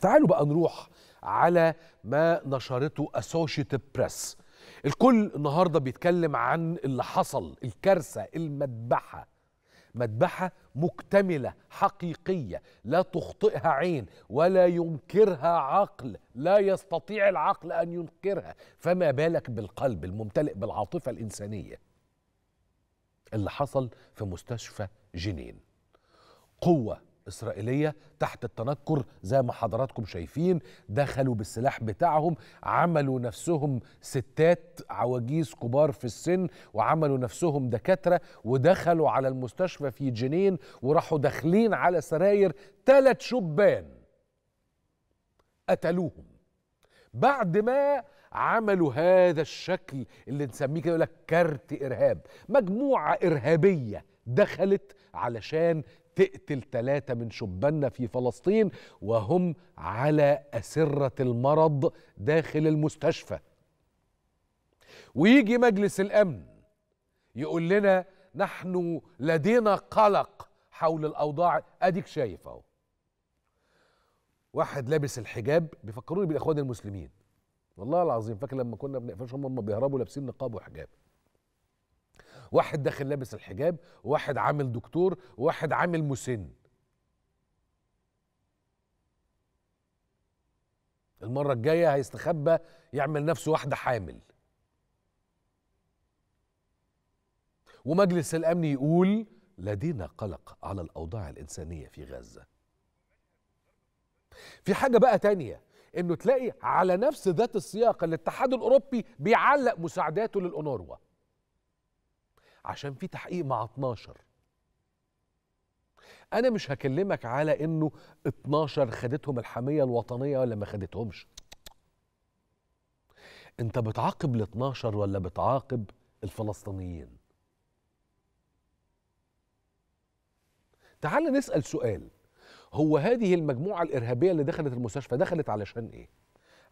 تعالوا بقى نروح على ما نشرته اسوشيتد بريس الكل النهارده بيتكلم عن اللي حصل الكارثه المذبحه مذبحه مكتمله حقيقيه لا تخطئها عين ولا ينكرها عقل لا يستطيع العقل ان ينكرها فما بالك بالقلب الممتلئ بالعاطفه الانسانيه اللي حصل في مستشفى جنين قوه إسرائيلية تحت التنكر زي ما حضراتكم شايفين دخلوا بالسلاح بتاعهم عملوا نفسهم ستات عواجيز كبار في السن وعملوا نفسهم دكاترة ودخلوا على المستشفى في جنين وراحوا داخلين على سراير ثلاث شبان قتلوهم بعد ما عملوا هذا الشكل اللي نسميه كده يقول لك كارت ارهاب مجموعه ارهابيه دخلت علشان تقتل ثلاثة من شباننا في فلسطين وهم على أسرة المرض داخل المستشفى ويجي مجلس الأمن يقول لنا نحن لدينا قلق حول الأوضاع أديك شايف أهو واحد لابس الحجاب بيفكروني بالإخوان المسلمين والله العظيم فاكر لما كنا بنقفش هم بيهربوا لابسين نقاب وحجاب واحد داخل لابس الحجاب واحد عامل دكتور واحد عامل مسن المرة الجاية هيستخبى يعمل نفسه واحدة حامل ومجلس الأمن يقول لدينا قلق على الأوضاع الإنسانية في غزة في حاجة بقى تانية انه تلاقي على نفس ذات السياق الاتحاد الاوروبي بيعلق مساعداته للاونروا عشان في تحقيق مع 12 انا مش هكلمك على انه 12 خدتهم الحميه الوطنيه ولا ما خدتهمش انت بتعاقب ال 12 ولا بتعاقب الفلسطينيين تعال نسال سؤال هو هذه المجموعه الارهابيه اللي دخلت المستشفى دخلت علشان ايه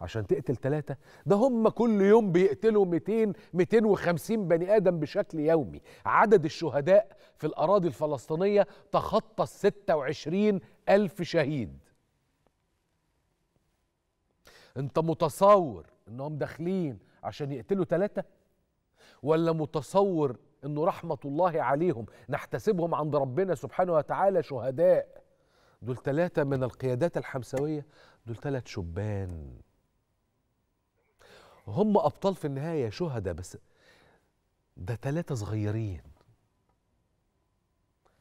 عشان تقتل ثلاثة ده هم كل يوم بيقتلوا 200 250 بني آدم بشكل يومي عدد الشهداء في الأراضي الفلسطينية تخطى ال 26 ألف شهيد أنت متصور أنهم داخلين عشان يقتلوا ثلاثة ولا متصور أنه رحمة الله عليهم نحتسبهم عند ربنا سبحانه وتعالى شهداء دول ثلاثة من القيادات الحمسوية دول ثلاث شبان هم أبطال في النهاية شهداء بس ده ثلاثة صغيرين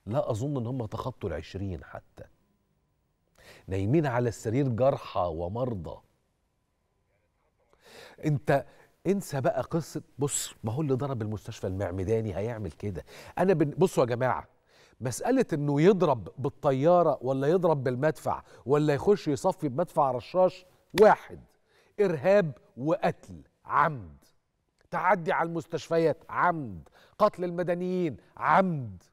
لا أظن إن هم تخطوا العشرين حتى نايمين على السرير جرحى ومرضى انت انسى بقى قصه بص ما هو اللي ضرب المستشفى المعمداني هيعمل كده انا بن... بصوا يا جماعه مساله انه يضرب بالطياره ولا يضرب بالمدفع ولا يخش يصفي بمدفع رشاش واحد ارهاب وقتل عمد تعدي على المستشفيات عمد قتل المدنيين عمد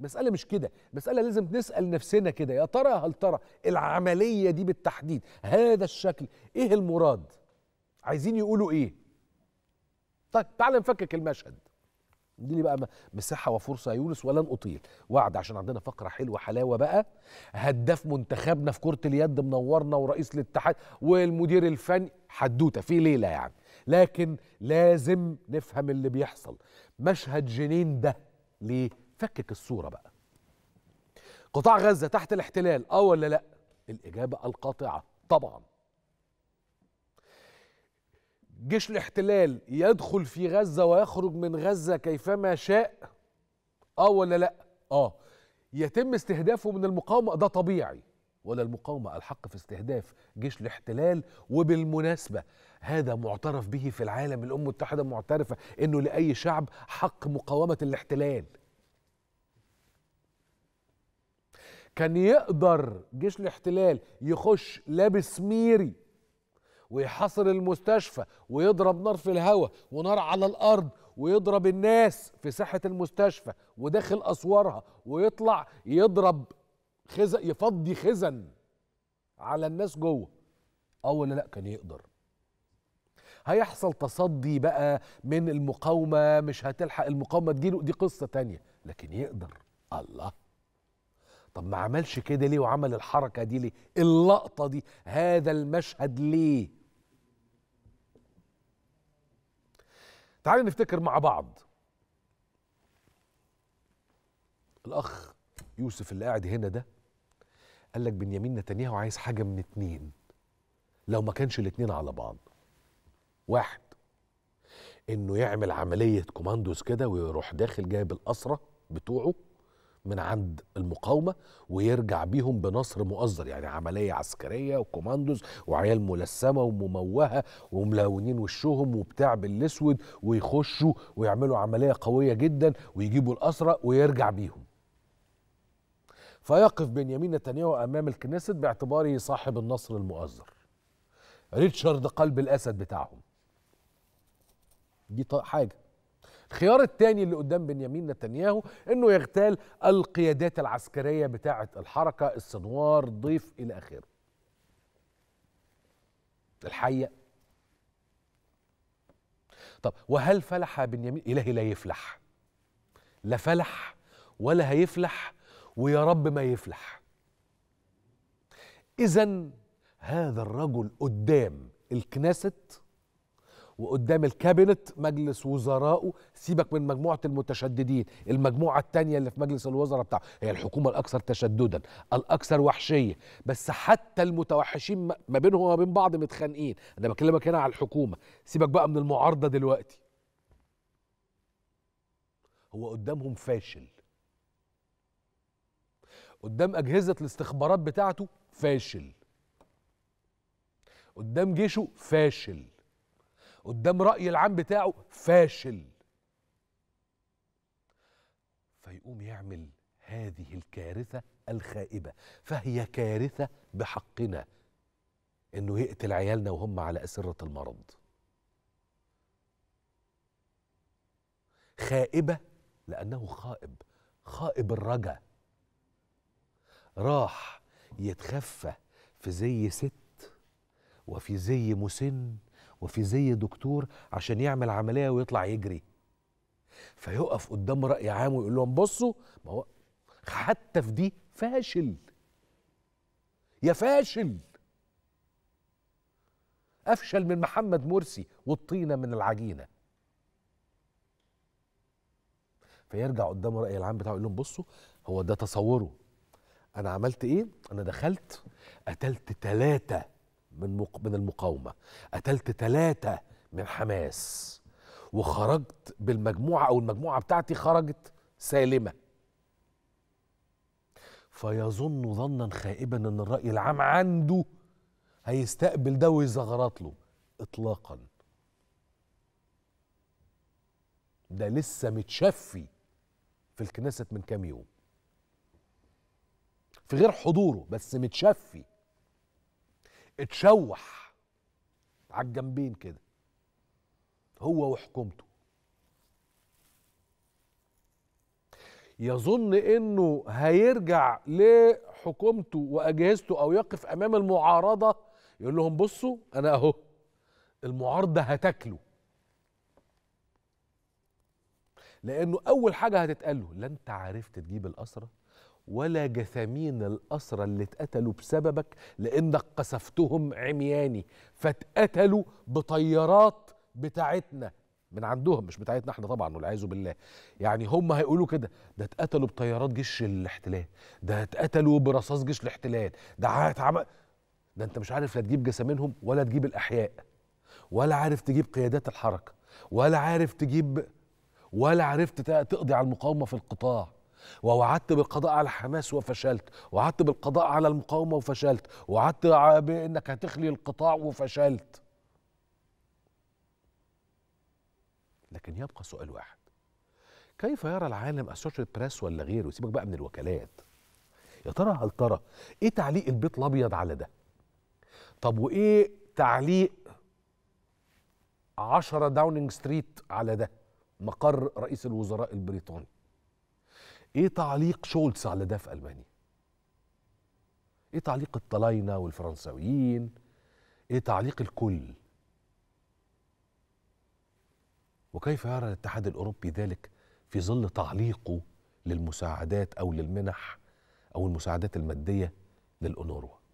المسألة مش كده المسألة لازم نسأل نفسنا كده يا ترى هل ترى العملية دي بالتحديد هذا الشكل ايه المراد عايزين يقولوا ايه طيب تعال نفكك المشهد دي لي بقى مساحة وفرصة يا يونس ولن أطيل وعد عشان عندنا فقرة حلوة حلاوة بقى هداف منتخبنا في كرة اليد منورنا ورئيس الاتحاد والمدير الفني حدوته في ليله يعني لكن لازم نفهم اللي بيحصل مشهد جنين ده ليه فكك الصوره بقى قطاع غزه تحت الاحتلال اه ولا لا الاجابه القاطعه طبعا جيش الاحتلال يدخل في غزه ويخرج من غزه كيفما شاء اه ولا لا اه يتم استهدافه من المقاومه ده طبيعي ولا المقاومة الحق في استهداف جيش الاحتلال وبالمناسبة هذا معترف به في العالم الأمم المتحدة معترفة أنه لأي شعب حق مقاومة الاحتلال كان يقدر جيش الاحتلال يخش لابس ميري ويحاصر المستشفى ويضرب نار في الهواء ونار على الارض ويضرب الناس في ساحه المستشفى وداخل اسوارها ويطلع يضرب خزن يفضي خزن على الناس جوه اه ولا لا كان يقدر هيحصل تصدي بقى من المقاومة مش هتلحق المقاومة تجيله دي قصة تانية لكن يقدر الله طب ما عملش كده ليه وعمل الحركة دي ليه اللقطة دي هذا المشهد ليه تعالوا نفتكر مع بعض الأخ يوسف اللي قاعد هنا ده قال لك بنيامين نتنياهو عايز حاجه من اتنين لو ما كانش الاتنين على بعض واحد انه يعمل عمليه كوماندوز كده ويروح داخل جايب الاسره بتوعه من عند المقاومه ويرجع بيهم بنصر مؤزر يعني عمليه عسكريه وكوماندوز وعيال ملسمه ومموهه وملونين وشهم وبتاع بالاسود ويخشوا ويعملوا عمليه قويه جدا ويجيبوا الاسرى ويرجع بيهم فيقف بنيامين نتنياهو امام الكنيست باعتباره صاحب النصر المؤزر ريتشارد قلب الاسد بتاعهم دي حاجه الخيار الثاني اللي قدام بنيامين نتنياهو انه يغتال القيادات العسكريه بتاعه الحركه السنوار ضيف الى اخره الحقيقه طب وهل فلح بنيامين الهي لا يفلح لا فلح ولا هيفلح ويا رب ما يفلح اذا هذا الرجل قدام الكنيست وقدام الكابينت مجلس وزرائه سيبك من مجموعه المتشددين المجموعه الثانيه اللي في مجلس الوزراء بتاعه هي الحكومه الاكثر تشددا الاكثر وحشيه بس حتى المتوحشين ما بينهم وما بين بعض متخانقين انا بكلمك هنا على الحكومه سيبك بقى من المعارضه دلوقتي هو قدامهم فاشل قدام اجهزه الاستخبارات بتاعته فاشل قدام جيشه فاشل قدام راي العام بتاعه فاشل فيقوم يعمل هذه الكارثه الخائبه فهي كارثه بحقنا انه يقتل عيالنا وهم على اسره المرض خائبه لانه خائب خائب الرجا راح يتخفى في زي ست وفي زي مسن وفي زي دكتور عشان يعمل عمليه ويطلع يجري فيقف قدام راي عام ويقول لهم بصوا ما هو حتى في دي فاشل يا فاشل افشل من محمد مرسي والطينه من العجينه فيرجع قدام راي العام بتاعه يقول لهم بصوا هو ده تصوره انا عملت ايه انا دخلت قتلت تلاتة من مق... من المقاومه قتلت تلاتة من حماس وخرجت بالمجموعه او المجموعه بتاعتي خرجت سالمه فيظن ظنا خائبا ان الراي العام عنده هيستقبل ده ويزغرط له اطلاقا ده لسه متشفي في الكنيسة من كام يوم في غير حضوره بس متشفي اتشوح على الجنبين كده هو وحكومته يظن انه هيرجع لحكومته واجهزته او يقف امام المعارضه يقول لهم بصوا انا اهو المعارضه هتاكله لانه اول حاجه هتتقال له لا انت عرفت تجيب الاسره ولا جثامين الأسرى اللي اتقتلوا بسببك لأنك قصفتهم عمياني فاتقتلوا بطيارات بتاعتنا من عندهم مش بتاعتنا احنا طبعا والعياذ بالله يعني هم هيقولوا كده ده اتقتلوا بطيارات جيش الاحتلال ده اتقتلوا برصاص جيش الاحتلال ده هتعمل ده انت مش عارف لا تجيب جسامينهم ولا تجيب الاحياء ولا عارف تجيب قيادات الحركه ولا عارف تجيب ولا عرفت تقضي على المقاومه في القطاع ووعدت بالقضاء على حماس وفشلت وعدت بالقضاء على المقاومة وفشلت وعدت بأنك هتخلي القطاع وفشلت لكن يبقى سؤال واحد كيف يرى العالم اسوشيت بريس ولا غيره سيبك بقى من الوكالات يا ترى هل ترى ايه تعليق البيت الابيض على ده طب وايه تعليق 10 داونينج ستريت على ده مقر رئيس الوزراء البريطاني ايه تعليق شولتز على ده في المانيا ايه تعليق الطلاينه والفرنساويين ايه تعليق الكل وكيف يرى الاتحاد الاوروبي ذلك في ظل تعليقه للمساعدات او للمنح او المساعدات الماديه للانوروا